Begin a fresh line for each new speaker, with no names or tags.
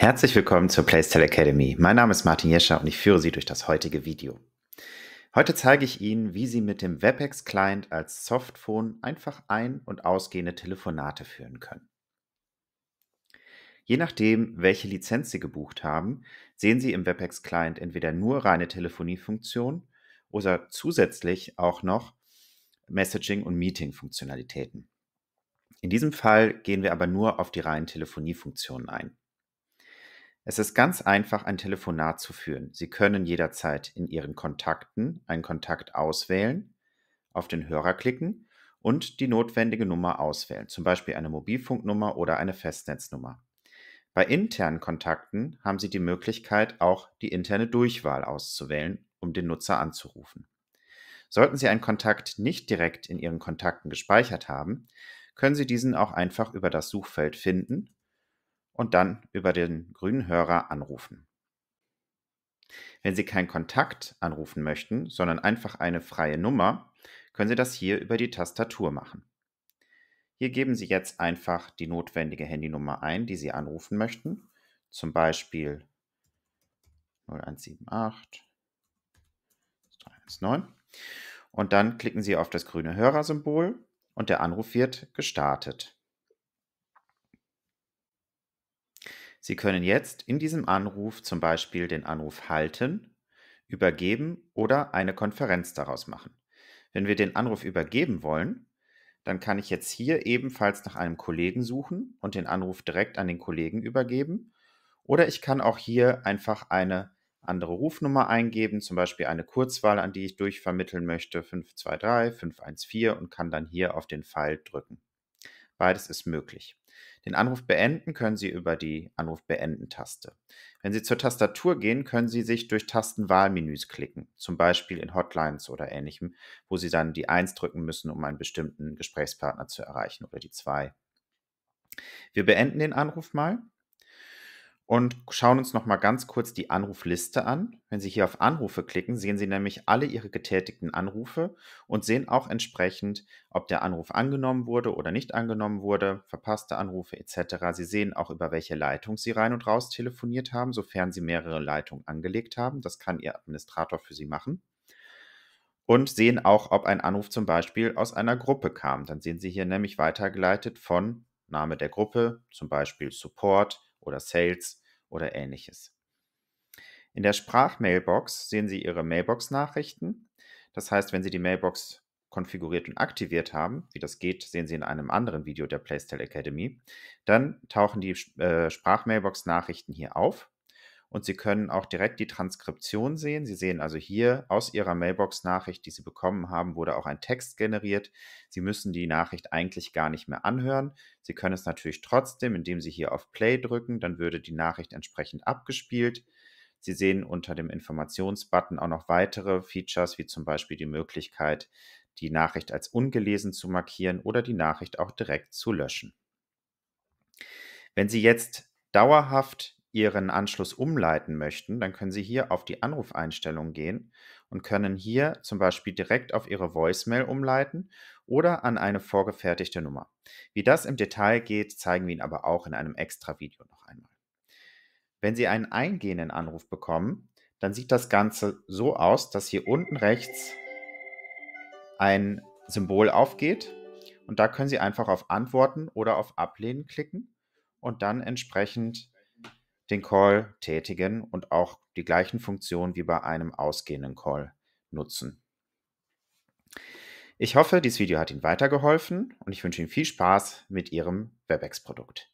Herzlich willkommen zur Playstyle Academy. Mein Name ist Martin Jescher und ich führe Sie durch das heutige Video. Heute zeige ich Ihnen, wie Sie mit dem WebEx Client als Softphone einfach ein- und ausgehende Telefonate führen können. Je nachdem, welche Lizenz Sie gebucht haben, sehen Sie im WebEx Client entweder nur reine Telefoniefunktion oder zusätzlich auch noch Messaging- und Meeting-Funktionalitäten. In diesem Fall gehen wir aber nur auf die reinen Telefoniefunktionen ein. Es ist ganz einfach, ein Telefonat zu führen. Sie können jederzeit in Ihren Kontakten einen Kontakt auswählen, auf den Hörer klicken und die notwendige Nummer auswählen, zum Beispiel eine Mobilfunknummer oder eine Festnetznummer. Bei internen Kontakten haben Sie die Möglichkeit, auch die interne Durchwahl auszuwählen, um den Nutzer anzurufen. Sollten Sie einen Kontakt nicht direkt in Ihren Kontakten gespeichert haben, können Sie diesen auch einfach über das Suchfeld finden und dann über den grünen Hörer anrufen. Wenn Sie keinen Kontakt anrufen möchten, sondern einfach eine freie Nummer, können Sie das hier über die Tastatur machen. Hier geben Sie jetzt einfach die notwendige Handynummer ein, die Sie anrufen möchten, zum Beispiel 0178 319. Und dann klicken Sie auf das grüne Hörersymbol und der Anruf wird gestartet. Sie können jetzt in diesem Anruf zum Beispiel den Anruf halten, übergeben oder eine Konferenz daraus machen. Wenn wir den Anruf übergeben wollen, dann kann ich jetzt hier ebenfalls nach einem Kollegen suchen und den Anruf direkt an den Kollegen übergeben. Oder ich kann auch hier einfach eine andere Rufnummer eingeben, zum Beispiel eine Kurzwahl, an die ich durchvermitteln möchte, 523, 514 und kann dann hier auf den Pfeil drücken. Beides ist möglich. Den Anruf beenden können Sie über die Anruf beenden-Taste. Wenn Sie zur Tastatur gehen, können Sie sich durch Tastenwahlmenüs klicken, zum Beispiel in Hotlines oder ähnlichem, wo Sie dann die 1 drücken müssen, um einen bestimmten Gesprächspartner zu erreichen oder die 2. Wir beenden den Anruf mal und schauen uns noch mal ganz kurz die Anrufliste an. Wenn Sie hier auf Anrufe klicken, sehen Sie nämlich alle Ihre getätigten Anrufe und sehen auch entsprechend, ob der Anruf angenommen wurde oder nicht angenommen wurde, verpasste Anrufe etc. Sie sehen auch, über welche Leitung Sie rein und raus telefoniert haben, sofern Sie mehrere Leitungen angelegt haben. Das kann Ihr Administrator für Sie machen und sehen auch, ob ein Anruf zum Beispiel aus einer Gruppe kam. Dann sehen Sie hier nämlich weitergeleitet von Name der Gruppe, zum Beispiel Support, oder Sales oder ähnliches. In der Sprachmailbox sehen Sie Ihre Mailbox-Nachrichten. Das heißt, wenn Sie die Mailbox konfiguriert und aktiviert haben, wie das geht, sehen Sie in einem anderen Video der Playstyle Academy, dann tauchen die äh, Sprachmailbox-Nachrichten hier auf und Sie können auch direkt die Transkription sehen. Sie sehen also hier aus Ihrer Mailbox-Nachricht, die Sie bekommen haben, wurde auch ein Text generiert. Sie müssen die Nachricht eigentlich gar nicht mehr anhören. Sie können es natürlich trotzdem, indem Sie hier auf Play drücken, dann würde die Nachricht entsprechend abgespielt. Sie sehen unter dem Informationsbutton auch noch weitere Features, wie zum Beispiel die Möglichkeit, die Nachricht als ungelesen zu markieren oder die Nachricht auch direkt zu löschen. Wenn Sie jetzt dauerhaft Ihren Anschluss umleiten möchten, dann können Sie hier auf die Anrufeinstellung gehen und können hier zum Beispiel direkt auf Ihre Voicemail umleiten oder an eine vorgefertigte Nummer. Wie das im Detail geht, zeigen wir Ihnen aber auch in einem extra Video noch einmal. Wenn Sie einen eingehenden Anruf bekommen, dann sieht das Ganze so aus, dass hier unten rechts ein Symbol aufgeht und da können Sie einfach auf Antworten oder auf Ablehnen klicken und dann entsprechend den Call tätigen und auch die gleichen Funktionen wie bei einem ausgehenden Call nutzen. Ich hoffe, dieses Video hat Ihnen weitergeholfen und ich wünsche Ihnen viel Spaß mit Ihrem WebEx-Produkt.